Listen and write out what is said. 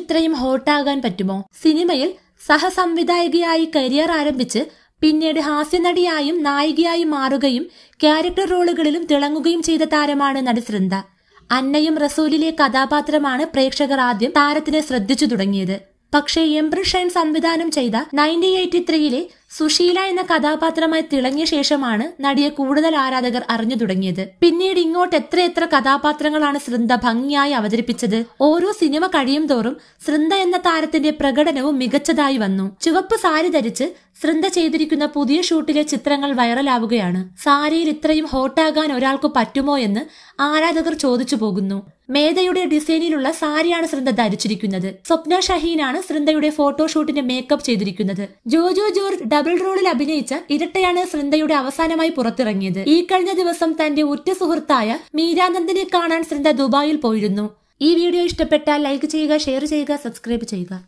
ഇത്രയും ഹോട്ടാകാൻ പറ്റുമോ സിനിമയിൽ സഹസംവിധായികയായി കരിയർ ആരംഭിച്ച് പിന്നീട് ഹാസ്യനടിയായും നായികയായും മാറുകയും ക്യാരക്ടർ റോളുകളിലും തിളങ്ങുകയും ചെയ്ത താരമാണ് നടി ശ്രദ്ധ അന്നയും റസൂലിലെ കഥാപാത്രമാണ് പ്രേക്ഷകർ ആദ്യം താരത്തിനെ ശ്രദ്ധിച്ചു തുടങ്ങിയത് പക്ഷേ എംബ്രിഷൈൻ സംവിധാനം ചെയ്ത നയൻറ്റീൻ എയ്റ്റി ത്രീയിലെ സുശീല എന്ന കഥാപാത്രമായി തിളങ്ങിയ ശേഷമാണ് നടിയെ കൂടുതൽ ആരാധകർ അറിഞ്ഞു തുടങ്ങിയത് പിന്നീട് ഇങ്ങോട്ട് എത്ര എത്ര കഥാപാത്രങ്ങളാണ് സൃന്ദ ഭംഗിയായി അവതരിപ്പിച്ചത് ഓരോ സിനിമ കഴിയും തോറും സൃന്ദ എന്ന താരത്തിന്റെ പ്രകടനവും മികച്ചതായി വന്നു ചുവപ്പ് സാരി ധരിച്ച് സൃന്ദ ചെയ്തിരിക്കുന്ന പുതിയ ഷൂട്ടിലെ ചിത്രങ്ങൾ വൈറലാവുകയാണ് സാരിയിൽ ഇത്രയും ഹോട്ടാകാൻ ഒരാൾക്ക് പറ്റുമോ എന്ന് ആരാധകർ ചോദിച്ചു പോകുന്നു മേധയുടെ ഡിസൈനിലുള്ള സാരിയാണ് സൃന്ദ ധരിച്ചിരിക്കുന്നത് സ്വപ്ന ഷഹീനാണ് സൃന്ദയുടെ ഫോട്ടോഷൂട്ടിന്റെ മേക്കപ്പ് ചെയ്തിരിക്കുന്നത് ജോജോ ജോർജ് ഡബിൾ റോളിൽ അഭിനയിച്ച ഇരട്ടയാണ് ശ്രദ്ധയുടെ അവസാനമായി പുറത്തിറങ്ങിയത് ഈ കഴിഞ്ഞ ദിവസം തന്റെ ഉറ്റ സുഹൃത്തായ മീരാനന്ദിനെ കാണാൻ ശ്രദ്ധ ദുബായിൽ പോയിരുന്നു ഈ വീഡിയോ ഇഷ്ടപ്പെട്ടാൽ ലൈക്ക് ചെയ്യുക ഷെയർ ചെയ്യുക സബ്സ്ക്രൈബ് ചെയ്യുക